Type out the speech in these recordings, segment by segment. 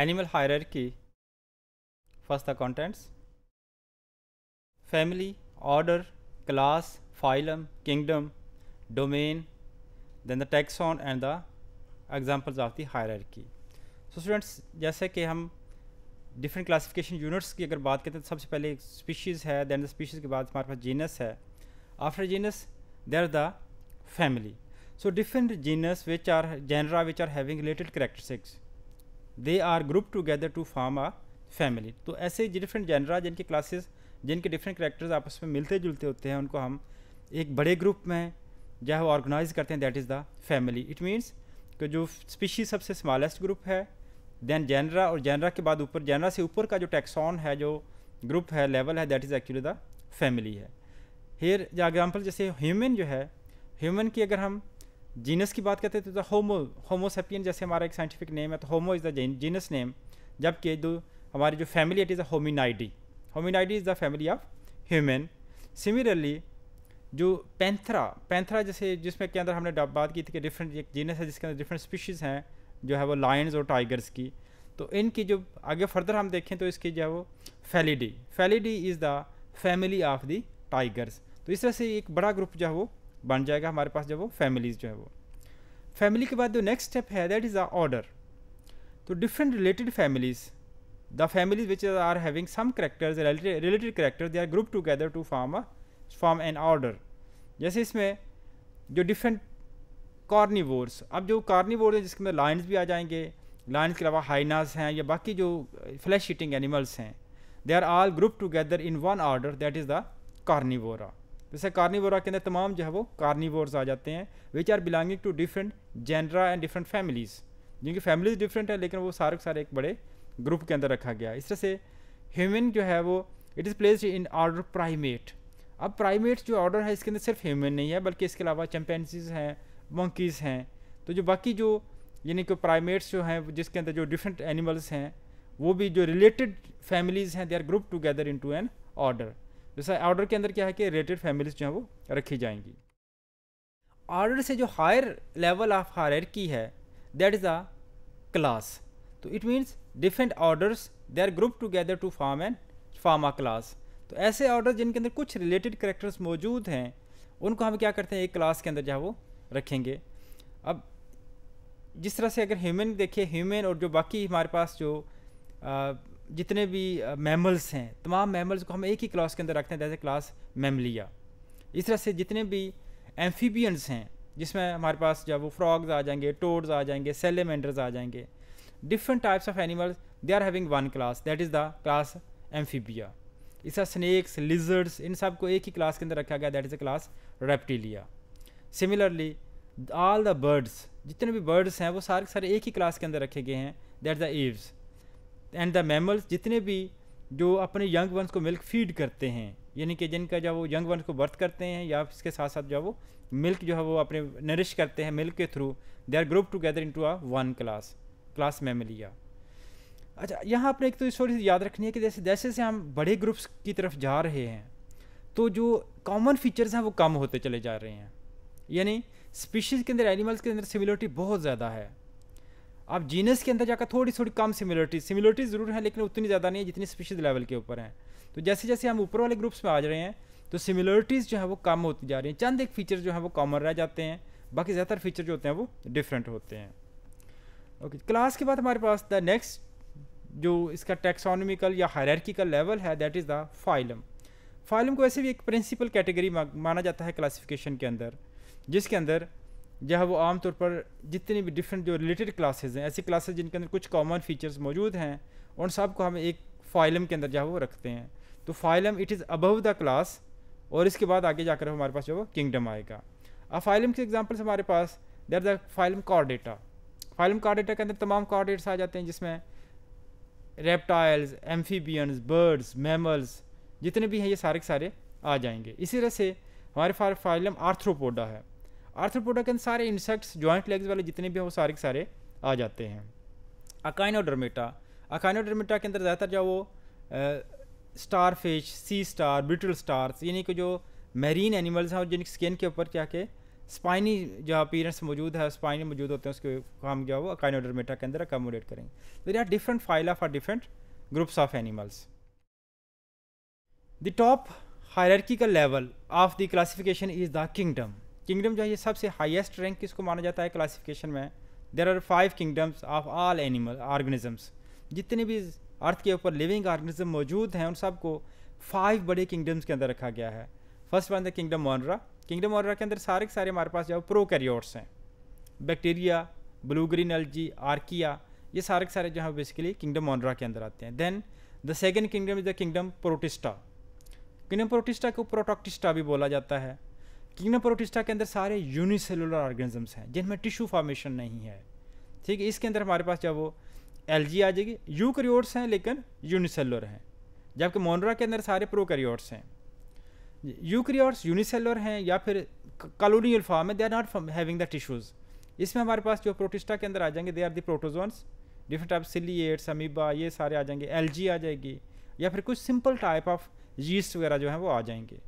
animal hierarchy first the contents family order class phylum kingdom domain then the taxon and the examples of the hierarchy so students जैसे कि हम different classification units की अगर बात करते हैं तो सबसे पहले स्पीशीज़ है दैन द स्पीशीज़ के बाद हमारे पास जीनस है after genus there the family so different genus which are genera which are having related characteristics they are group together to form a family तो ऐसे डिफरेंट जनरा जिनके classes जिनके different characters आपस में मिलते जुलते होते हैं उनको हम एक बड़े ग्रुप में जो है ऑर्गेनाइज करते हैं that is the family it means कि जो स्पीशीज सबसे स्मॉलेस्ट ग्रुप है देन जेनरा और जेनरा के बाद ऊपर जेनरा से ऊपर का जो टैक्सॉन है जो ग्रुप है लेवल है that is actually the family है हेयर एग्जाम्पल जैसे ह्यूमन जो है ह्यूमन की अगर हम जीनस की बात करते थे तो होमो होमोसेपियन जैसे हमारा एक साइंटिफिक नेम है तो Homo is the genus name जबकि जो हमारी जो family it is the Hominidae Hominidae is the family of human similarly जो पैंथरा पैंथरा जैसे जिसमें के अंदर हमने बात की थी कि डिफरेंट एक जीनस है जिसके अंदर डिफरेंट स्पीशीज़ हैं जो है वो लायंस और टाइगर्स की तो इनकी जो आगे फर्दर हम देखें तो इसकी जो है वो Felidae Felidae is the family of the tigers तो इस तरह से एक बड़ा ग्रुप जो है वो बन जाएगा हमारे पास जब वो फैमिलीज जो है वो फैमिली के बाद जो नेक्स्ट स्टेप है दैट इज़ अ ऑर्डर तो different related families the families which are having some characters related characters they are group together to form a form an order जैसे इसमें जो डिफरेंट कार्निवोर्स अब जो कार्निवोर्स हैं जिसके अंदर लाइन्स भी आ जाएंगे लाइन्स के अलावा हाइनाज हैं या बाकी जो फ्लैश ईटिंग एनिमल्स हैं they are all group together in one order that is the Carnivora जैसे कार्निवोरा के अंदर तमाम जो है वो कार्निवोर्स आ जाते हैं which are belonging to different genera and different families जिनकी फैमिलीज डिफरेंट है लेकिन वो सारे के सारे एक बड़े ग्रुप के अंदर रखा गया इस तरह से ह्यूमन जो है वो it is placed in order primate अब प्राइमेट जो ऑर्डर है इसके अंदर सिर्फ ह्यूमन नहीं है बल्कि इसके अलावा चैम्पेंसीज हैं मंकीज़ हैं तो जो बाकी जो यानी कि प्राइमेट्स जो हैं जिसके अंदर जो डिफरेंट एनिमल्स हैं वो भी जो रिलेटेड फैमिलीज़ हैं they are group together into an order जैसा ऑर्डर के अंदर क्या है कि रिलेटेड फैमिलीज जो हैं वो रखी जाएंगी ऑर्डर से जो हायर लेवल ऑफ की है दैट इज़ अ क्लास तो it means different orders they are group together to form and form a class तो ऐसे ऑर्डर जिनके अंदर कुछ रिलेटेड करेक्टर्स मौजूद हैं उनको हम क्या करते हैं एक क्लास के अंदर जो है वो रखेंगे अब जिस तरह से अगर ह्यूमन देखिए ह्यूमन और जो बाकी हमारे पास जो जितने भी मैमल्स हैं तमाम मैमल्स को हम एक ही क्लास के अंदर रखते हैं जैसे क्लास मैमलिया इस तरह से जितने भी एम्फीबियंस हैं जिसमें हमारे पास जब वो फ्रॉग्स आ जाएंगे टोड्स आ जाएंगे सेलेमेंडर्स आ जाएंगे different types of animals they are having one class that is the class amphibia तरह स्नैक्स लिजर्ड्स इन सब को एक ही क्लास के अंदर रखा गया that is a class reptilia similarly all the birds जितने भी बर्ड्स हैं वो सारे सारे एक ही क्लास के अंदर रखे गए हैं that the aves and the mammals जितने भी जो अपने यंग वंस को मिल्क फीड करते हैं यानी कि जिनका जब वो यंग वंस को बर्थ करते हैं या इसके साथ साथ जब वो मिल्क जो है वो अपने नरिश करते हैं मिल्क के through they are group together into a one class class mammalia अच्छा यहाँ आपने एक तो इस थोड़ी सी याद रखनी है कि जैसे जैसे से हम बड़े ग्रुप्स की तरफ जा रहे हैं तो जो कॉमन फीचर्स हैं वो कम होते चले जा रहे हैं यानी स्पीशीज़ के अंदर एनिमल्स के अंदर सिमिलरिटी बहुत ज़्यादा है आप जीनस के अंदर जाकर थोड़ी थोड़ी कम सिमिलरिटी सिमिलरिटी ज़रूर है लेकिन उतनी ज़्यादा नहीं है जितनी स्पीशीज लेवल के ऊपर हैं तो जैसे जैसे हम ऊपर वाले ग्रुप्स में आ रहे हैं तो सिमिलरिटीज़ जो है वो कम होती जा रही हैं चंद एक फ़ीचर जो है वो कॉमन रह जाते हैं बाकी ज़्यादातर फीचर जो होते हैं वो डिफरेंट होते हैं ओके क्लास के बाद हमारे पास द नेक्स्ट जो इसका टेक्सोनमिकल या हायरकिकल लेवल है that is the phylum phylum को ऐसे भी एक प्रिंसिपल कैटेगरी माना जाता है क्लासिफिकेशन के अंदर जिसके अंदर जहाँ वो आमतौर पर जितनी भी डिफरेंट जो रिलेटेड क्लासेज हैं ऐसी क्लासेज जिनके अंदर कुछ कॉमन फीचर्स मौजूद हैं उन सब को हम एक फाइलम के अंदर जो है वो रखते हैं तो phylum it is above the class और इसके बाद आगे जाकर हमारे पास जो वो किंगडम आएगा अब फाइलम के एग्जाम्पल्स हमारे पास there the phylum chordata phylum chordata के अंदर तमाम कॉर डेट्स आ जाते हैं जिसमें रेप्टाइल्स एम्फीबियंस बर्ड्स मैमल्स जितने भी हैं ये सारे के सारे आ जाएंगे इसी तरह से हमारे पास फाइलम आर्थ्रोपोडा है आर्थ्रोपोडा के अंदर सारे इंसेक्ट्स जॉइंट लेग्स वाले जितने भी हैं वो सारे के सारे आ जाते हैं अकाइनोडर्मेटा अकाइनोडर्मेटा के अंदर ज़्यादातर जो वो starfish sea star brittle stars यानी कि जो मेरीन एनिमल्स हैं और जिनकी स्किन के ऊपर क्या के स्पाइनी जो अपीरेंस मौजूद है स्पाइनी मौजूद होते हैं उसके काम जो है वो अकाइनोडर्मेटा के अंदर अकोमोडेट करेंगे तो they are different phyla for different groups of animals the top hierarchical level of the classification is the kingdom kingdom जो है ये सबसे हाईएस्ट रैंक किसको माना जाता है क्लासिफिकेशन में there are five kingdoms of all animal organisms जितने भी अर्थ के ऊपर लिविंग ऑर्गेनिज्म मौजूद हैं उन सबको फाइव बड़े किंगडम्स के अंदर रखा गया है first one the kingdom monera kingdom monera के अंदर सारे के सारे हमारे पास जो प्रो कैरियोर्स हैं bacteria blue green algae archaea ये सारे के सारे जो है बेसिकली किंगडम मोनरा के अंदर आते हैं then the second kingdom is the kingdom protista kingdom protista को प्रोटोक्टिस्टा भी बोला जाता है किंगडम प्रोटिस्टा के अंदर सारे यूनिसेलुलर ऑर्गेनिजम्स हैं जिनमें टिश्यू फॉर्मेशन नहीं है ठीक है इसके अंदर हमारे पास जब वो एल आ जाएगी यूकरियोट्स हैं लेकिन यूनिसेलुलर हैं जबकि मोनरा के अंदर सारे प्रोकरियोट्स हैं यूक्रियोट्स यूनिसेलुलर हैं या फिर कॉलोनियल फॉर्म है they are not having the tissues इसमें हमारे पास जो प्रोटिस्टा के अंदर आ जाएंगे they are the protozoans different type ciliates amoeba ये सारे आ जाएंगे एल आ जाएगी या फिर कुछ सिंपल टाइप ऑफ जीस्ट वगैरह जो है वो आ जाएंगे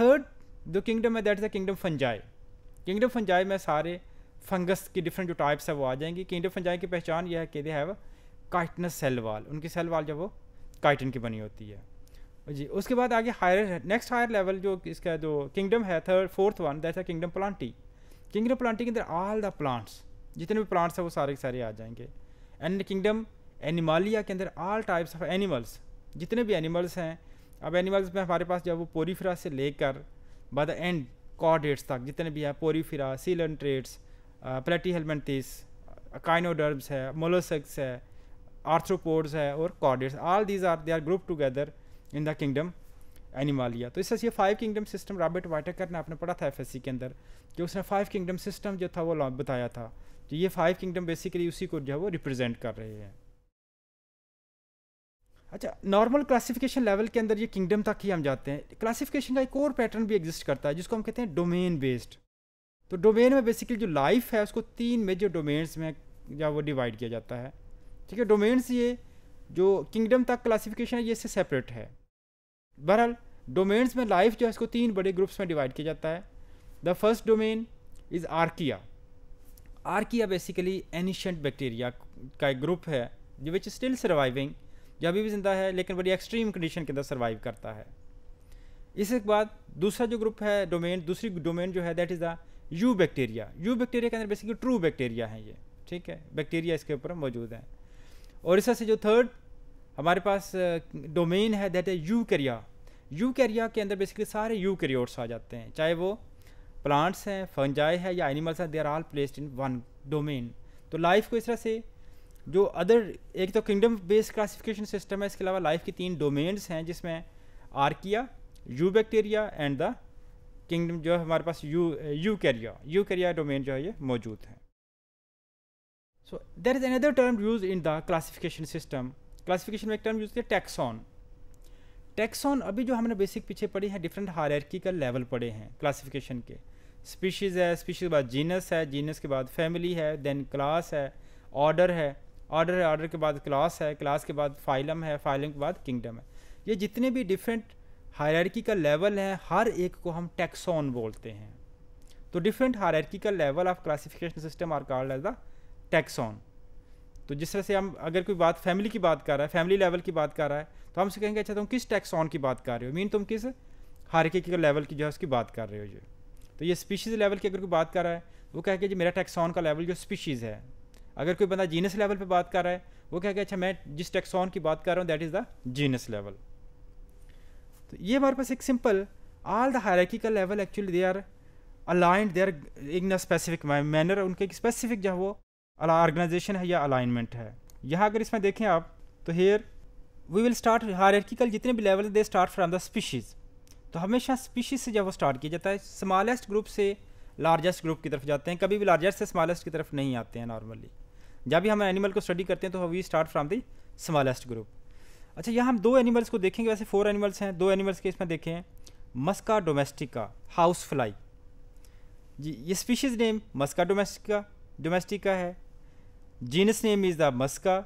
थर्ड द किंगडम है that is a kingdom fungi kingdom fungi में सारे फंगस की डिफरेंट जो टाइप्स है वो आ जाएंगी किंगडम फंजाई की पहचान यह है कि they have chitinous cell wall उनकी सेल वाल जब वो काइटन की बनी होती है जी उसके बाद आगे हायर नेक्स्ट हायर लेवल जो इसका जो किंगडम है third fourth one that a kingdom plantae kingdom plantae के अंदर ऑल द प्लांट्स जितने भी प्लांट्स हैं वो सारे के सारे आ जाएंगे एंड किंगडम एनिमालिया के अंदर ऑल टाइप्स ऑफ एनिमल्स जितने भी एनिमल्स हैं अब एनिमल्स में हमारे पास जब वो पोरीफरा से लेकर by द एंड कॉर्डेट्स तक जितने भी हैं पोरीफिरा ट्रेट्स प्लेटी हेलमेंटिस काइनोडर्ब्स है मोलोसक्स है आर्थ्रोपोड्स है और chordates all these are they are group together in the kingdom animalia तो इस ये five kingdom system Robert Whittaker ने आपने पढ़ा था एफ के अंदर कि उसने फाइव किंगडम सिस्टम जो था वो बताया था तो ये फाइव किंगडम बेसिकली उसी को जो है वो रिप्रेजेंट कर रहे हैं अच्छा नॉर्मल क्लासिफिकेशन लेवल के अंदर ये किंगडम तक ही हम जाते हैं क्लासिफिकेशन का एक और पैटर्न भी एग्जिस्ट करता है जिसको हम कहते हैं डोमेन बेस्ड तो डोमेन में बेसिकली जो लाइफ है उसको तीन मेजर डोमेन्स में या वो डिवाइड किया जाता है ठीक है डोमेन्स ये जो किंगडम तक क्लासिफिकेशन है ये इससे सेपरेट है बहरहाल डोमेन्स में लाइफ जो है इसको तीन बड़े ग्रुप्स में डिवाइड किया जाता है the first domain is archaea archaea basically ancient bacteria का एक ग्रुप है जो विच स्टिल सर्वाइविंग जो अभी भी ज़िंदा है लेकिन बड़ी एक्सट्रीम कंडीशन के अंदर सर्वाइव करता है इसके बाद दूसरा जो ग्रुप है डोमेन दूसरी डोमेन जो है that is the eubacteria eubacteria के अंदर बेसिकली ट्रू बैक्टीरिया हैं ये ठीक है बैक्टीरिया इसके ऊपर मौजूद हैं और इससे जो थर्ड हमारे पास डोमेन है that is eukarya eukarya के अंदर बेसिकली सारे यू कैरियोट्स आ जाते हैं चाहे वो प्लांट्स हैं फंजाई है या एनिमल्स हैं they are all placed in one domain तो लाइफ को इस तरह से जो अदर एक तो किंगडम बेस्ड क्लासिफिकेशन सिस्टम है इसके अलावा लाइफ की तीन डोमेन्स हैं जिसमें archaea eubacteria and the kingdom जो है हमारे पास u eukarya eukarya domain जो है ये मौजूद है so there is another term use in the classification system classification में एक टर्म यूज़ किया टैक्सॉन टैक्सॉन अभी जो हमने बेसिक पीछे पढ़ी है डिफरेंट का लेवल पढ़े हैं क्लासिफिकेशन के स्पीशीज़ है स्पीशीज़ के बाद जीनस है जीनस के बाद फैमिली है देन क्लास है ऑर्डर है ऑर्डर है ऑर्डर के बाद क्लास है क्लास के बाद फाइलम है फाइलम के बाद किंगडम है ये जितने भी डिफरेंट हायरकी का लेवल है हर एक को हम टैक्सॉन बोलते हैं तो डिफरेंट हायरकी का level of classification system are called as the taxon तो जिस तरह से हम अगर कोई बात फैमिली की बात कर रहा है फैमिली लेवल की बात कर रहा है तो हमसे कहेंगे अच्छा तुम किस टैक्सोन की बात कर रहे हो मीन तुम किस हारकी का लेवल की जो है उसकी बात कर रहे हो ये तो ये स्पीशीज़ लेवल की अगर कोई बात कर रहा है वो कह के जी मेरा टैक्सॉन का लेवल जो स्पीशीज़ है अगर कोई बंदा जीनस लेवल पे बात कर रहा है वो क्या अच्छा मैं जिस टेक्सॉन की बात कर रहा हूँ that is the genus level तो ये हमारे पास एक simple all the hierarchical level actually they are aligned they are in specific manner उनके एक स्पेसिफिक जो वो ऑर्गेनाइजेशन है या अलाइनमेंट है यहाँ अगर इसमें देखें आप तो here we will start hierarchical जितने भी level they start from the species तो हमेशा स्पीशीज़ से जब वो स्टार्ट किया जाता है स्मॉलेस्ट ग्रुप से लार्जेस्ट ग्रुप की तरफ जाते हैं कभी भी लार्जेस्ट से स्मॉलेस्ट की तरफ नहीं आते हैं नॉर्मली जब भी हम एनिमल को स्टडी करते हैं तो we start from the smallest group अच्छा यहाँ हम दो एनिमल्स को देखेंगे वैसे फोर एनिमल्स हैं दो एनिमल्स के इसमें देखे हैं मस्का डोमेस्टिका हाउस फ्लाई जी ये species name musca domestica domestica है genus name is the musca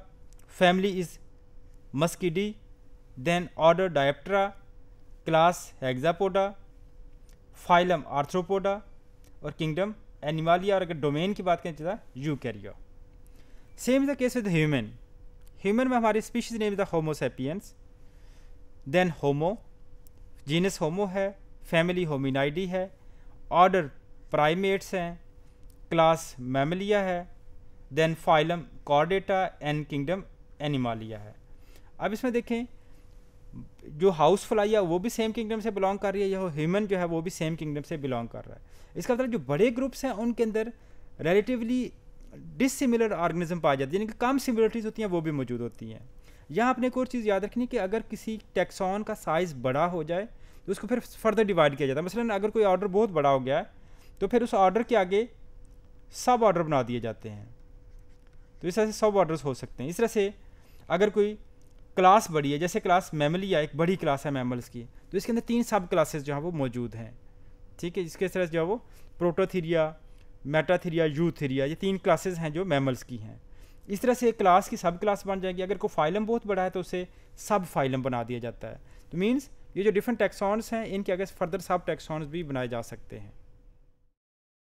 family is muscidae then order diptera class hexapoda phylum arthropoda और किंगडम एनिमालिया और अगर डोमेन की बात करें तो eukarya same is the case with human human में हमारी species name is the homo sapiens then homo genus homo है फैमिली होमिनाइडी है ऑर्डर प्राइमेट्स हैं क्लास मेमलिया है then phylum chordata and kingdom animalia है अब इसमें देखें जो हाउस फ्लाई है वो भी सेम किंगडम से बिलोंग कर रही है या ह्यूमन जो है वो भी सेम किंगडम से बिलोंग कर रहा है इसका मतलब जो बड़े ग्रुप्स हैं उनके अंदर रिलेटिवली डिसिमिलर ऑर्गेनिज्म पाए जाते हैं यानी कि कम सिमिलरिटीज़ होती हैं वो भी मौजूद होती हैं यहाँ आपने एक और चीज़ याद रखनी कि अगर किसी टैक्सॉन का साइज़ बड़ा हो जाए तो उसको फिर फर्दर डिवाइड किया जाता है मसलन अगर कोई ऑर्डर बहुत बड़ा हो गया है तो फिर उस ऑर्डर के आगे सब ऑर्डर बना दिए जाते हैं तो इस तरह से सब ऑर्डर्स हो सकते हैं इस तरह से अगर कोई क्लास बड़ी है जैसे क्लास मेमलिया एक बड़ी क्लास है मैमल्स की तो इसके अंदर तीन सब क्लासेस जो हैं वो मौजूद हैं ठीक है इसके तरह जो है वो प्रोटोथीरिया मेटाथीरिया यू थीरिया ये तीन क्लासेस हैं जो मैमल्स की हैं इस तरह से एक क्लास की सब क्लास बन जाएगी अगर कोई फाइलम बहुत बड़ा है तो उसे सब फाइलम बना दिया जाता है तो मीन्स ये जो डिफरेंट टैक्सॉन्स हैं इनके अगर फर्दर सब टैक्सॉन्स भी बनाए जा सकते हैं